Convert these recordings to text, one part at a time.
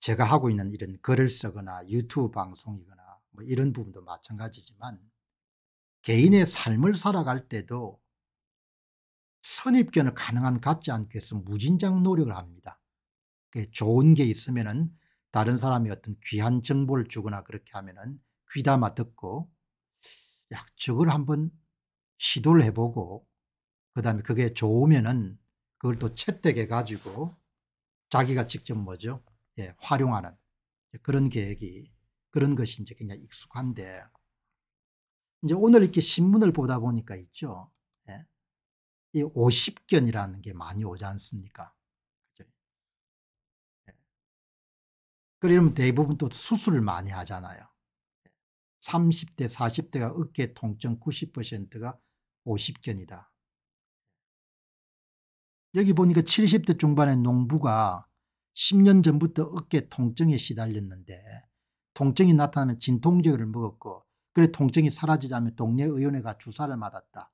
제가 하고 있는 이런 글을 쓰거나 유튜브 방송이거나 뭐 이런 부분도 마찬가지지만 개인의 삶을 살아갈 때도 선입견을 가능한 갖지 않기 위해서 무진장 노력을 합니다. 좋은 게 있으면은 다른 사람이 어떤 귀한 정보를 주거나 그렇게 하면은 귀담아 듣고 약 저걸 한번 시도를 해보고 그 다음에 그게 좋으면은 그걸 또 채택해 가지고 자기가 직접 뭐죠 예, 활용하는 그런 계획이 그런 것이 이제 굉장히 익숙한데 이제 오늘 이렇게 신문을 보다 보니까 있죠. 예, 이 50견이라는 게 많이 오지 않습니까? 그죠 예, 그러면 대부분 또 수술을 많이 하잖아요. 30대, 40대가 어깨 통증 90%가 50견이다. 여기 보니까 70대 중반의 농부가 10년 전부터 어깨 통증에 시달렸는데 통증이 나타나면 진통제를 먹었고 그래 통증이 사라지자면 동네 의원회가 주사를 맞았다.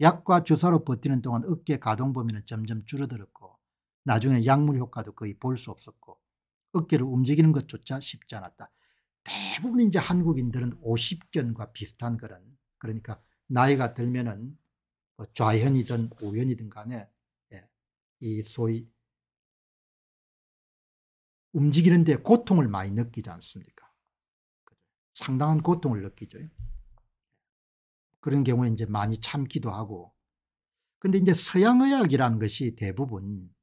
약과 주사로 버티는 동안 어깨 가동 범위는 점점 줄어들었고 나중에 약물 효과도 거의 볼 수 없었고 어깨를 움직이는 것조차 쉽지 않았다. 대부분 이제 한국인들은 50견과 비슷한 그런 그러니까 나이가 들면은 뭐 좌현이든 우현이든 간에 예, 이 소위 움직이는데 고통을 많이 느끼지 않습니까? 상당한 고통을 느끼죠. 그런 경우에 이제 많이 참기도 하고. 근데 이제 서양의학이라는 것이 대부분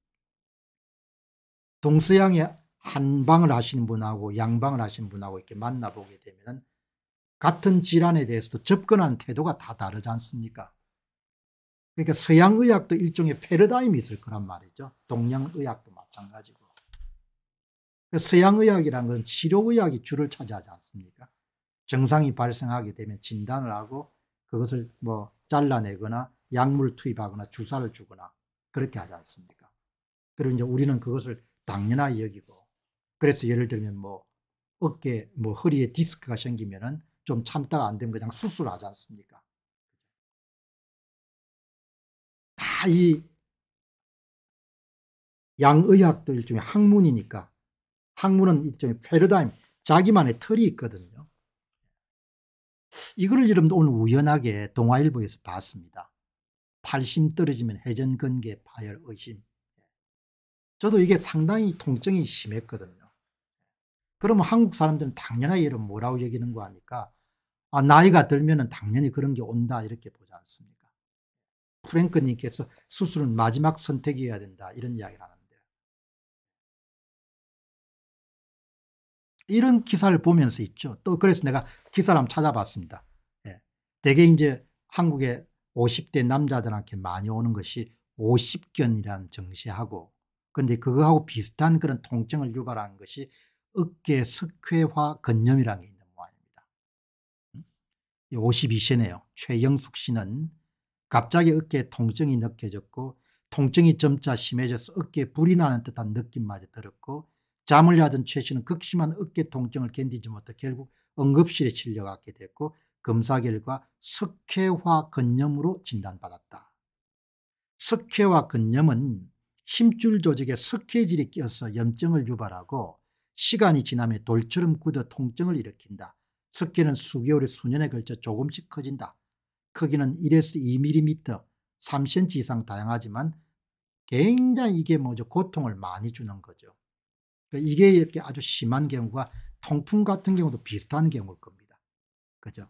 동서양의 한방을 하시는 분하고 양방을 하시는 분하고 이렇게 만나보게 되면 같은 질환에 대해서도 접근하는 태도가 다 다르지 않습니까? 그러니까 서양의학도 일종의 패러다임이 있을 거란 말이죠. 동양의학도 마찬가지고. 서양의학이란 건 치료의학이 주를 차지하지 않습니까? 증상이 발생하게 되면 진단을 하고 그것을 뭐 잘라내거나 약물 투입하거나 주사를 주거나 그렇게 하지 않습니까? 그리고 이제 우리는 그것을 당연하게 여기고 그래서 예를 들면 뭐 어깨 뭐 허리에 디스크가 생기면은 좀 참다가 안 되면 그냥 수술하지 않습니까? 다 이 양의학들 중에 학문이니까 학문은 일종의 패러다임, 자기만의 틀이 있거든요. 이거를 여러분들 오늘 우연하게 동아일보에서 봤습니다. 팔심 떨어지면 해전근개 파열 의심. 저도 이게 상당히 통증이 심했거든요. 그러면 한국 사람들은 당연하게 이런 뭐라고 얘기하는거 아니까 아, 나이가 들면은 당연히 그런 게 온다 이렇게 보지 않습니까? 프랭크님께서 수술은 마지막 선택이어야 된다 이런 이야기를 합니다. 이런 기사를 보면서 있죠. 또 그래서 내가 기사를 한번 찾아봤습니다. 예. 대개 이제 한국에 50대 남자들한테 많이 오는 것이 50견이라는 정시하고 근데 그거하고 비슷한 그런 통증을 유발한 것이 어깨 석회화 건염이라는 게 있는 모양입니다. 52세네요. 음? 최영숙 씨는 갑자기 어깨에 통증이 느껴졌고 통증이 점차 심해져서 어깨에 불이 나는 듯한 느낌마저 들었고 잠을 자던 최 씨는 극심한 어깨 통증을 견디지 못해 결국 응급실에 실려갔게 됐고 검사 결과 석회화 근염으로 진단받았다. 석회화 근염은 심줄 조직에 석회질이 끼어서 염증을 유발하고 시간이 지나면 돌처럼 굳어 통증을 일으킨다. 석회는 수개월에 수년에 걸쳐 조금씩 커진다. 크기는 1에서 2mm, 3cm 이상 다양하지만 굉장히 이게 뭐죠? 고통을 많이 주는 거죠. 그러니까 이게 이렇게 아주 심한 경우가 통풍 같은 경우도 비슷한 경우일 겁니다. 그죠?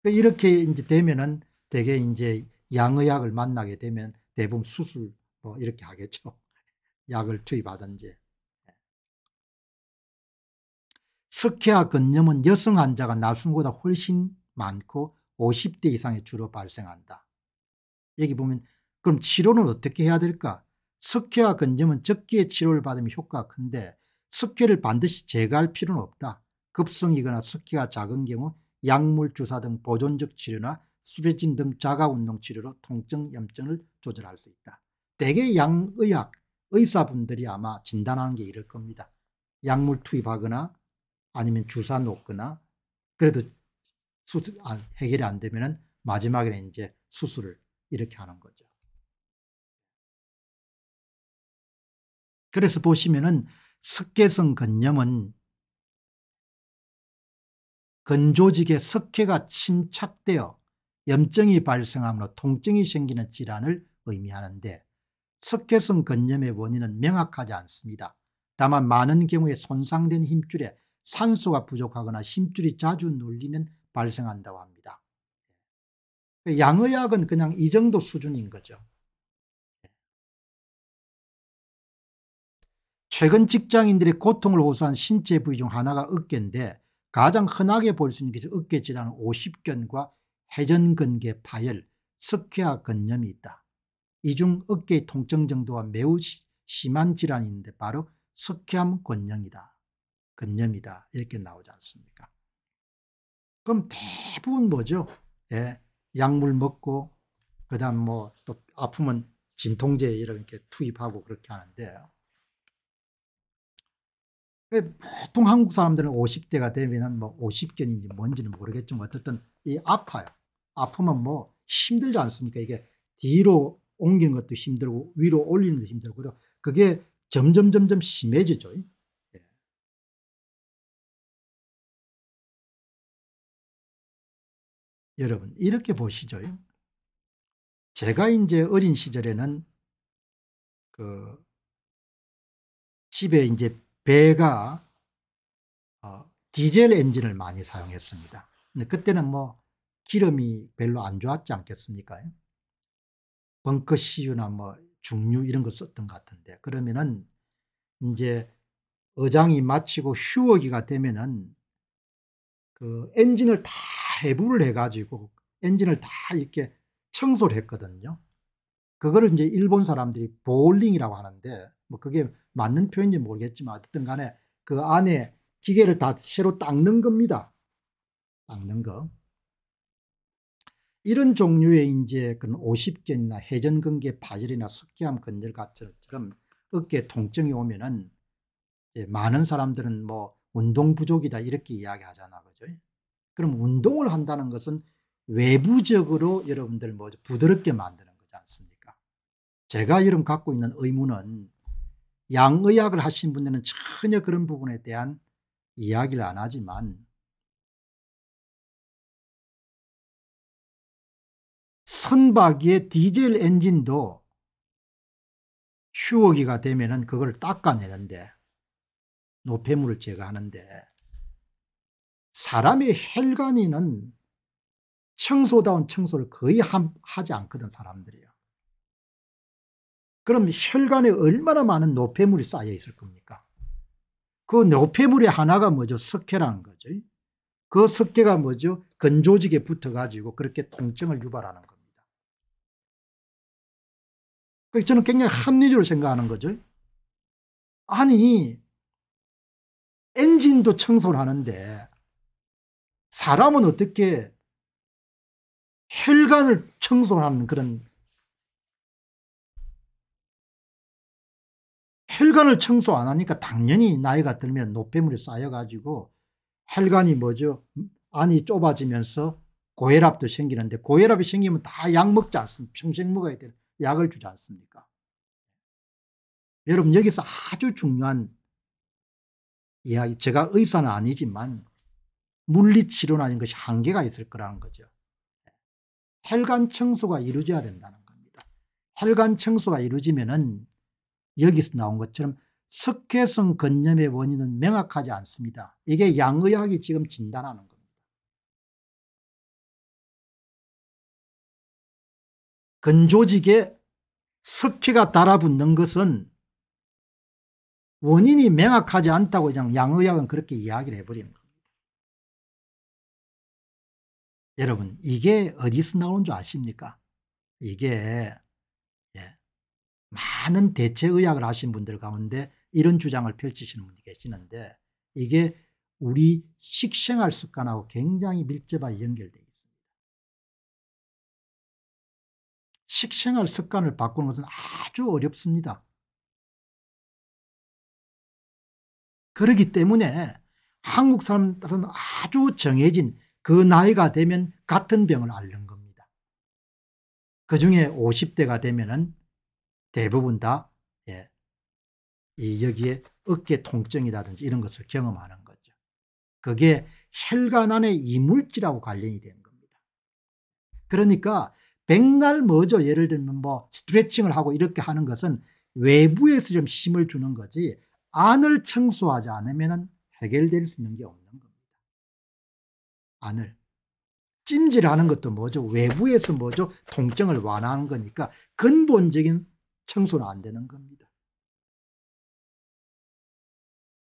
그러니까 이렇게 이제 되면은 대개 이제 양의약을 만나게 되면 대부분 수술 뭐 이렇게 하겠죠. 약을 투입하든지. 석회화 근염은 여성 환자가 남성보다 훨씬 많고 50대 이상에 주로 발생한다. 여기 보면 그럼 치료는 어떻게 해야 될까? 석회와 건염은 적기에 치료를 받으면 효과가 큰데 석회를 반드시 제거할 필요는 없다. 급성이거나 석회가 작은 경우 약물 주사 등 보존적 치료나 수레진 등 자가운동 치료로 통증 염증을 조절할 수 있다. 대개 양의학 의사분들이 아마 진단하는 게 이럴 겁니다. 약물 투입하거나 아니면 주사 놓거나 그래도 수술, 아, 해결이 안 되면 마지막에 이제 수술을 이렇게 하는 거죠. 그래서 보시면은 석계성 건염은 건조직에 석회가 침착되어 염증이 발생하므로 통증이 생기는 질환을 의미하는데 석회성 건염의 원인은 명확하지 않습니다. 다만 많은 경우에 손상된 힘줄에 산소가 부족하거나 힘줄이 자주 눌리면 발생한다고 합니다. 양의학은 그냥 이 정도 수준인 거죠. 최근 직장인들의 고통을 호소한 신체 부위 중 하나가 어깨인데 가장 흔하게 볼 수 있는 것이 어깨 질환은 오십견과 회전근개 파열, 석회화 근염이 있다. 이 중 어깨의 통증 정도가 매우 시, 심한 질환인데 바로 석회암 근염이다. 근염이다 이렇게 나오지 않습니까? 그럼 대부분 뭐죠? 예, 약물 먹고 그다음 뭐 또 아프면 진통제 이렇게 투입하고 그렇게 하는데요. 보통 한국 사람들은 50대가 되면 뭐 50견인지 뭔지는 모르겠지만 어쨌든 이 아파요. 아프면 뭐 힘들지 않습니까? 이게 뒤로 옮기는 것도 힘들고 위로 올리는 것도 힘들고요. 그게 점점 점점 심해지죠. 예. 여러분 이렇게 보시죠. 제가 이제 어린 시절에는 그 집에 이제 배가 어, 디젤 엔진을 많이 사용했습니다. 근데 그때는 뭐 기름이 별로 안 좋았지 않겠습니까? 벙커시유나 뭐 중류 이런 거 썼던 것 같은데 그러면은 이제 어장이 마치고 휴어기가 되면은 그 엔진을 다 해부를 해가지고 엔진을 다 이렇게 청소를 했거든요. 그거를 이제 일본 사람들이 볼링이라고 하는데 뭐 그게 맞는 표현인지 모르겠지만 어쨌든 간에 그 안에 기계를 다 새로 닦는 겁니다. 닦는 거. 이런 종류의 이제 그런 오십견이나 회전근개 파열이나 석기암 근절 같은 처럼 어깨 통증이 오면은 많은 사람들은 뭐 운동 부족이다 이렇게 이야기하잖아 그죠? 그럼 운동을 한다는 것은 외부적으로 여러분들 뭐 부드럽게 만드는 거지 않습니까? 제가 여러분 갖고 있는 의무는 양의학을 하신 분들은 전혀 그런 부분에 대한 이야기를 안 하지만 선박의 디젤 엔진도 휴어기가 되면은 그걸 닦아내는데 노폐물을 제거하는데 사람의 혈관이는 청소다운 청소를 거의 하지 않거든 사람들이 그럼 혈관에 얼마나 많은 노폐물이 쌓여 있을 겁니까? 그 노폐물의 하나가 뭐죠? 석회라는 거죠. 그 석회가 뭐죠? 건조직에 붙어가지고 그렇게 통증을 유발하는 겁니다. 그러니까 저는 굉장히 합리적으로 생각하는 거죠. 아니 엔진도 청소를 하는데 사람은 어떻게 혈관을 청소하는 그런 혈관을 청소 안 하니까 당연히 나이가 들면 노폐물이 쌓여가지고 혈관이 뭐죠? 안이 좁아지면서 고혈압도 생기는데 고혈압이 생기면 다 약 먹지 않습니까? 평생 먹어야 될 약을 주지 않습니까? 여러분 여기서 아주 중요한 이야기 제가 의사는 아니지만 물리치료는 아닌 것이 한계가 있을 거라는 거죠. 혈관 청소가 이루어져야 된다는 겁니다. 혈관 청소가 이루어지면은 여기서 나온 것처럼 석회성 건염의 원인은 명확하지 않습니다. 이게 양의학이 지금 진단하는 겁니다. 건조직에 석회가 달아붙는 것은 원인이 명확하지 않다고 그냥 양의학은 그렇게 이야기를 해버리는 겁니다. 여러분 이게 어디서 나온 줄 아십니까? 이게 많은 대체의학을 하신 분들 가운데 이런 주장을 펼치시는 분이 계시는데 이게 우리 식생활 습관하고 굉장히 밀접하게 연결되어 있습니다. 식생활 습관을 바꾸는 것은 아주 어렵습니다. 그렇기 때문에 한국 사람들은 아주 정해진 그 나이가 되면 같은 병을 앓는 겁니다. 그 중에 50대가 되면은 대부분 다 예, 이 여기에 어깨 통증이라든지 이런 것을 경험하는 거죠. 그게 혈관안의 이물질하고 관련이 되는 겁니다. 그러니까 백날 뭐죠. 예를 들면 뭐 스트레칭을 하고 이렇게 하는 것은 외부에서 좀 힘을 주는 거지 안을 청소하지 않으면 해결될 수 있는 게 없는 겁니다. 안을. 찜질하는 것도 뭐죠? 외부에서 뭐죠? 통증을 완화하는 거니까 근본적인 청소는 안 되는 겁니다.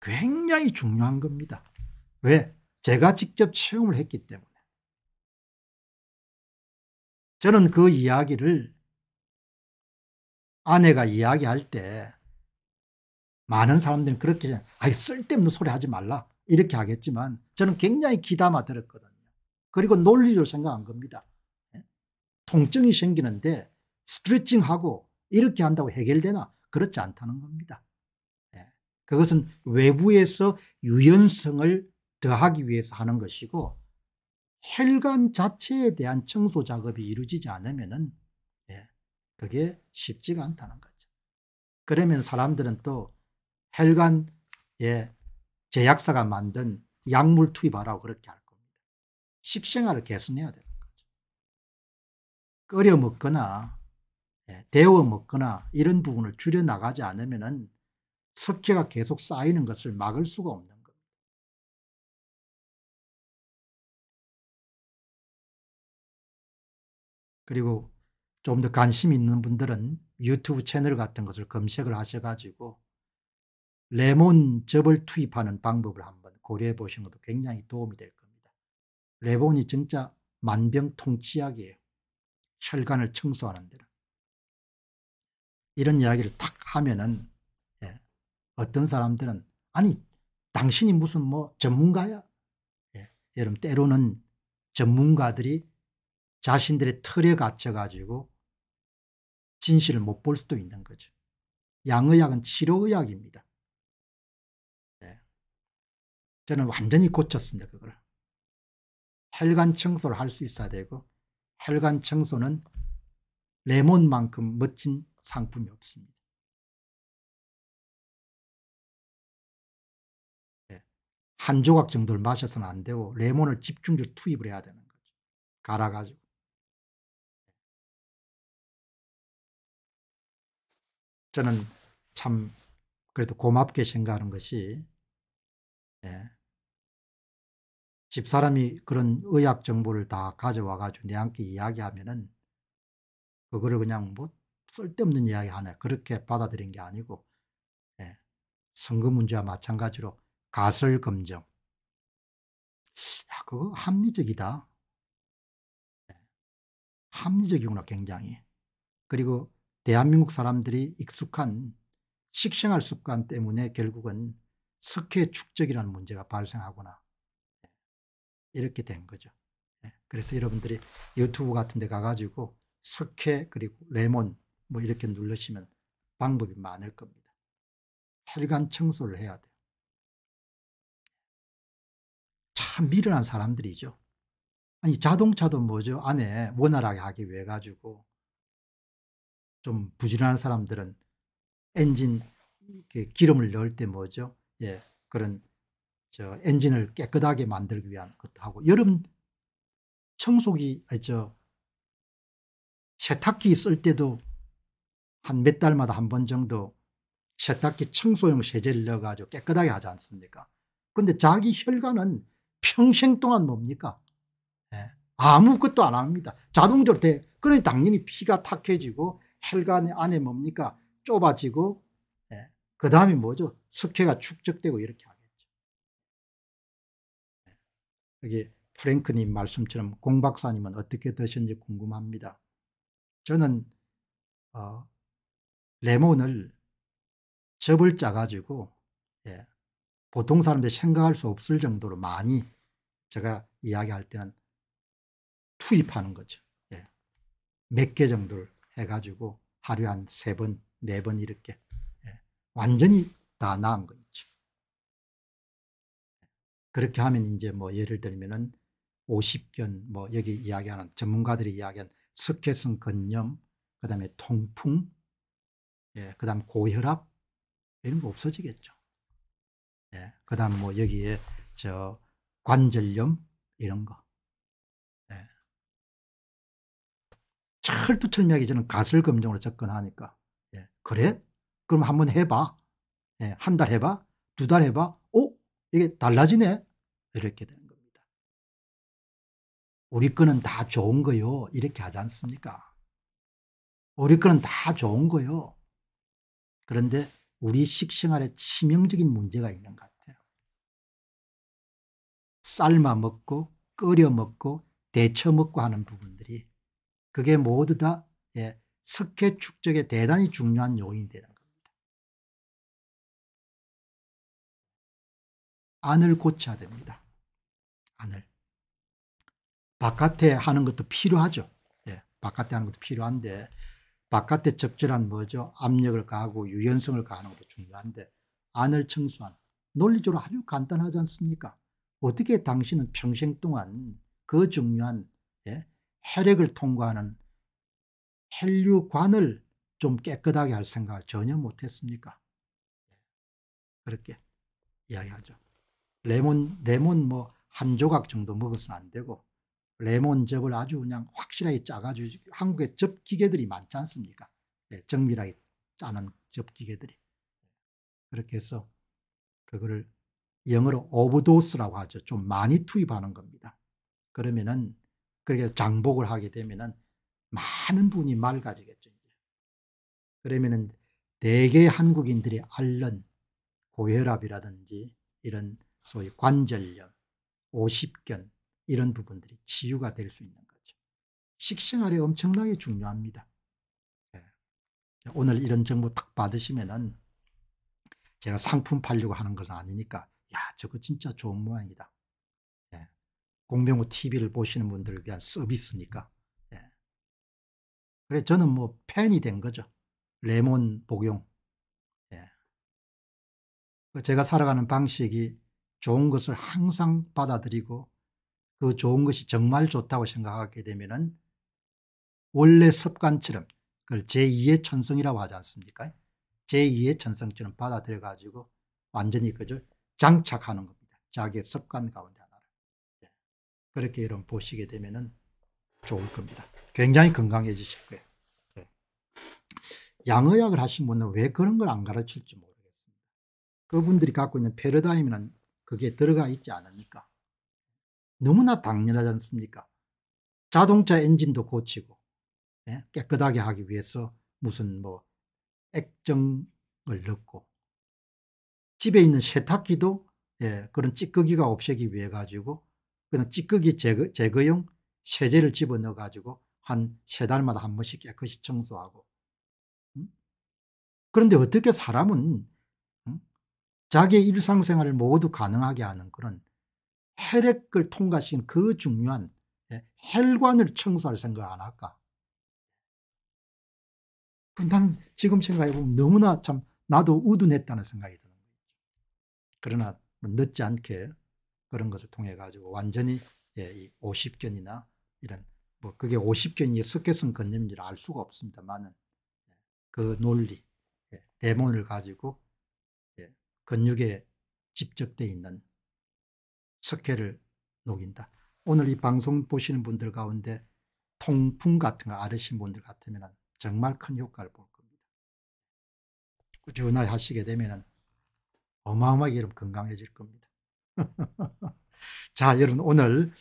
굉장히 중요한 겁니다. 왜? 제가 직접 체험을 했기 때문에. 저는 그 이야기를 아내가 이야기할 때 많은 사람들이 그렇게 아이 쓸데없는 소리 하지 말라 이렇게 하겠지만 저는 굉장히 기담아 들었거든요. 그리고 논리로 생각한 겁니다. 예? 통증이 생기는데 스트레칭하고 이렇게 한다고 해결되나? 그렇지 않다는 겁니다. 예. 그것은 외부에서 유연성을 더하기 위해서 하는 것이고 혈관 자체에 대한 청소 작업이 이루어지지 않으면은 예. 그게 쉽지가 않다는 거죠. 그러면 사람들은 또 혈관 예, 제약사가 만든 약물 투입하라고 그렇게 할 겁니다. 식생활을 개선해야 되는 거죠. 끓여 먹거나 예, 데워 먹거나 이런 부분을 줄여 나가지 않으면은 석회가 계속 쌓이는 것을 막을 수가 없는 겁니다. 그리고 좀 더 관심 있는 분들은 유튜브 채널 같은 것을 검색을 하셔가지고 레몬 즙을 투입하는 방법을 한번 고려해 보시는 것도 굉장히 도움이 될 겁니다. 레몬이 진짜 만병통치약이에요. 혈관을 청소하는 데는. 이런 이야기를 탁 하면은 예, 어떤 사람들은 아니 당신이 무슨 뭐 전문가야? 예, 여러분 때로는 전문가들이 자신들의 틀에 갇혀가지고 진실을 못 볼 수도 있는 거죠. 양의학은 치료의학입니다. 예. 저는 완전히 고쳤습니다. 그걸. 혈관 청소를 할 수 있어야 되고 혈관 청소는 레몬만큼 멋진 상품이 없습니다. 예. 한 조각 정도를 마셔서는 안 되고 레몬을 집중적으로 투입을 해야 되는 거죠. 갈아가지고. 저는 참 그래도 고맙게 생각하는 것이 예. 집사람이 그런 의학 정보를 다 가져와가지고 내한테 이야기하면은 그거를 그냥 뭐 쓸데없는 이야기 하나 그렇게 받아들인 게 아니고 예. 선거 문제와 마찬가지로 가설 검증 야 그거 합리적이다 예. 합리적이구나 굉장히 그리고 대한민국 사람들이 익숙한 식생활 습관 때문에 결국은 석회 축적이라는 문제가 발생하거나 예, 이렇게 된 거죠. 예, 그래서 여러분들이 유튜브 같은 데 가가지고 석회 그리고 레몬 뭐 이렇게 누르시면 방법이 많을 겁니다. 혈관 청소를 해야 돼요. 참 미련한 사람들이죠. 아니 자동차도 뭐죠? 안에 원활하게 하기 위해 가지고 좀 부지런한 사람들은 엔진 기름을 넣을 때 뭐죠? 예, 그런 저 엔진을 깨끗하게 만들기 위한 것도 하고 여름 청소기 아니 저 세탁기 쓸 때도 한몇 달마다 한 번 정도 세탁기 청소용 세제를 넣어가지고 깨끗하게 하지 않습니까? 근데 자기 혈관은 평생 동안 뭡니까? 네. 아무것도 안 합니다. 자동적으로 돼. 그러니 당연히 피가 탁해지고 혈관 안에 뭡니까? 좁아지고 네. 그 다음에 뭐죠? 석회가 축적되고 이렇게 하겠죠. 네. 예, 여기 프랭크님 말씀처럼 공 박사님은 어떻게 드셨는지 궁금합니다. 저는 어, 레몬을 접을 짜가지고 예, 보통 사람들이 생각할 수 없을 정도로 많이 제가 이야기할 때는 투입하는 거죠. 예. 몇개 정도를 해가지고 하루에 한 세 번, 네 번 이렇게 예. 완전히 다 나은 거 있죠. 그렇게 하면 이제 뭐 예를 들면은 50견 뭐 여기 이야기하는 전문가들이 이야기한 스케슨 건염, 그 다음에 통풍, 예, 그 다음 고혈압 이런 거 없어지겠죠. 예, 그 다음 뭐 여기에 저 관절염 이런 거. 예. 철두철미하게 저는 가설검정으로 접근하니까. 예, 그래? 그럼 한번 해봐. 예, 한 달 해봐. 두 달 해봐. 오, 이게 달라지네. 이렇게 되는 겁니다. 우리 거는 다 좋은 거요. 이렇게 하지 않습니까? 우리 거는 다 좋은 거요. 그런데 우리 식생활에 치명적인 문제가 있는 것 같아요. 삶아 먹고 끓여 먹고 데쳐 먹고 하는 부분들이 그게 모두 다 예, 석회 축적에 대단히 중요한 요인이 되는 겁니다. 안을 고쳐야 됩니다. 안을. 바깥에 하는 것도 필요하죠. 예, 바깥에 하는 것도 필요한데 바깥에 적절한 뭐죠? 압력을 가하고 유연성을 가하는 것도 중요한데 안을 청소한 논리적으로 아주 간단하지 않습니까? 어떻게 당신은 평생 동안 그 중요한 예? 혈액을 통과하는 혈류관을 좀 깨끗하게 할 생각을 전혀 못했습니까? 그렇게 이야기하죠. 레몬, 레몬 뭐 한 조각 정도 먹어서는 안 되고 레몬즙을 아주 그냥 확실하게 짜가지고 한국에 접기계들이 많지 않습니까? 네, 정밀하게 짜는 접기계들이. 그렇게 해서 그거를 영어로 오브도스라고 하죠. 좀 많이 투입하는 겁니다. 그러면은 그렇게 장복을 하게 되면은 많은 분이 맑아지겠죠. 그러면은 대개 한국인들이 앓는 고혈압이라든지 이런 소위 관절염, 오십견 이런 부분들이 치유가 될 수 있는 거죠. 식생활이 엄청나게 중요합니다. 예. 오늘 이런 정보 탁 받으시면은 제가 상품 팔려고 하는 건 아니니까 야 저거 진짜 좋은 모양이다. 네. 공병호 TV를 보시는 분들을 위한 서비스니까. 네. 그래 저는 뭐 팬이 된 거죠. 레몬 복용. 그 제가 살아가는 방식이 좋은 것을 항상 받아들이고 그 좋은 것이 정말 좋다고 생각하게 되면은 원래 습관처럼 그걸 제2의 천성이라고 하지 않습니까? 제2의 천성처럼 받아들여 가지고 완전히 그저 장착하는 겁니다. 자기의 습관 가운데 하나를. 네. 그렇게 여러분 보시게 되면은 좋을 겁니다. 굉장히 건강해지실 거예요. 네. 양의학을 하신 분은 왜 그런 걸 안 가르칠지 모르겠습니다. 그분들이 갖고 있는 패러다임은 그게 들어가 있지 않으니까. 너무나 당연하지 않습니까? 자동차 엔진도 고치고 예? 깨끗하게 하기 위해서 무슨 뭐 액정을 넣고 집에 있는 세탁기도 예, 그런 찌꺼기가 없애기 위해 가지고 그냥 찌꺼기 제거, 제거용 세제를 집어넣어 가지고 한 세 달마다 한 번씩 깨끗이 청소하고 음? 그런데 어떻게 사람은 음? 자기의 일상생활을 모두 가능하게 하는 그런 혈액을 통과시킨 그 중요한 예, 혈관을 청소할 생각 안 할까? 난 지금 생각해보면 너무나 참 나도 우둔했다는 생각이 드는 거죠. 그러나 뭐 늦지 않게 그런 것을 통해 가지고 완전히 예, 이 50견이나 이런 뭐 그게 50견이 석회성 건염인지를 알 수가 없습니다만은 예, 그 논리 예, 레몬을 가지고 예, 근육에 집적돼 있는 석회를 녹인다. 오늘 이 방송 보시는 분들 가운데 통풍 같은 거 앓으신 분들 같으면 정말 큰 효과를 볼 겁니다. 꾸준하게 하시게 되면 어마어마하게 건강해질 겁니다. 자 여러분 오늘